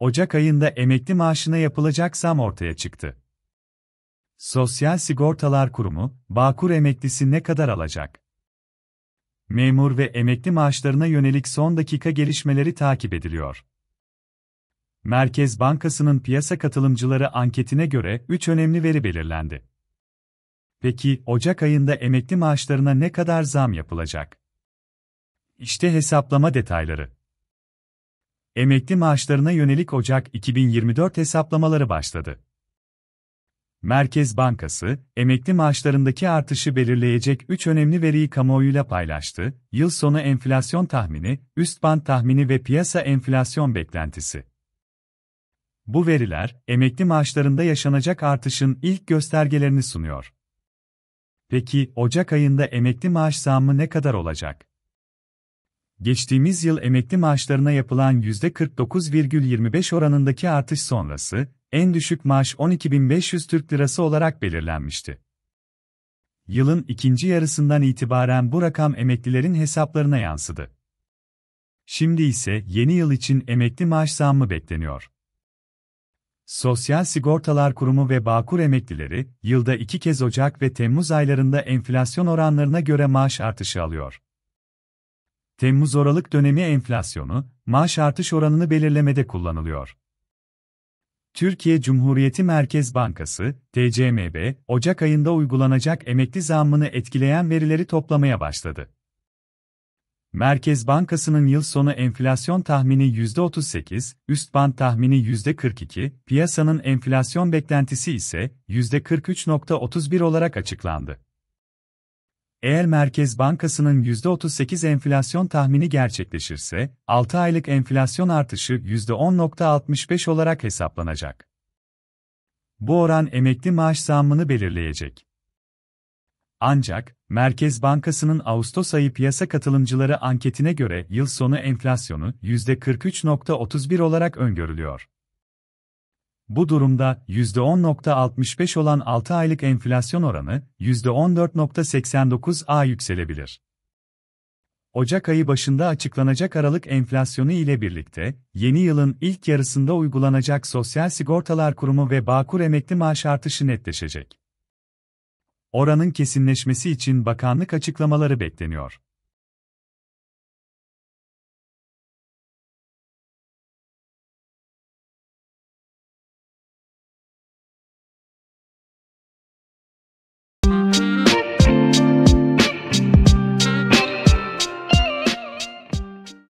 Ocak ayında emekli maaşına yapılacak zam ortaya çıktı. Sosyal Sigortalar Kurumu, Bağkur emeklisi ne kadar alacak? Memur ve emekli maaşlarına yönelik son dakika gelişmeleri takip ediliyor. Merkez Bankası'nın piyasa katılımcıları anketine göre 3 önemli veri belirlendi. Peki Ocak ayında emekli maaşlarına ne kadar zam yapılacak? İşte hesaplama detayları. Emekli maaşlarına yönelik Ocak 2024 hesaplamaları başladı. Merkez Bankası, emekli maaşlarındaki artışı belirleyecek 3 önemli veriyi kamuoyuyla paylaştı, yıl sonu enflasyon tahmini, üst band tahmini ve piyasa enflasyon beklentisi. Bu veriler, emekli maaşlarında yaşanacak artışın ilk göstergelerini sunuyor. Peki, Ocak ayında emekli maaş zammı ne kadar olacak? geçtiğimiz yıl emekli maaşlarına yapılan %49,25 oranındaki artış sonrası, en düşük maaş 12.500 Türk Lirası olarak belirlenmişti. Yılın ikinci yarısından itibaren bu rakam emeklilerin hesaplarına yansıdı. Şimdi ise yeni yıl için emekli maaş zammı bekleniyor. Sosyal Sigortalar Kurumu ve Bağkur emeklileri, yılda iki kez Ocak ve Temmuz aylarında enflasyon oranlarına göre maaş artışı alıyor. Temmuz oralık dönemi enflasyonu, maaş artış oranını belirlemede kullanılıyor. Türkiye Cumhuriyeti Merkez Bankası, TCMB, Ocak ayında uygulanacak emekli zammını etkileyen verileri toplamaya başladı. Merkez Bankası'nın yıl sonu enflasyon tahmini %38, üst band tahmini %42, piyasanın enflasyon beklentisi ise %43.31 olarak açıklandı. Eğer Merkez Bankası'nın %38 enflasyon tahmini gerçekleşirse, 6 aylık enflasyon artışı %10.65 olarak hesaplanacak. Bu oran emekli maaş zammını belirleyecek. Ancak, Merkez Bankası'nın Ağustos ayı piyasa katılımcıları anketine göre yıl sonu enflasyonu %43.31 olarak öngörülüyor. Bu durumda %10.65 olan 6 aylık enflasyon oranı %14.89'a yükselebilir. Ocak ayı başında açıklanacak Aralık enflasyonu ile birlikte, yeni yılın ilk yarısında uygulanacak Sosyal Sigortalar Kurumu ve Bağkur emekli maaş artışı netleşecek. Oranın kesinleşmesi için bakanlık açıklamaları bekleniyor.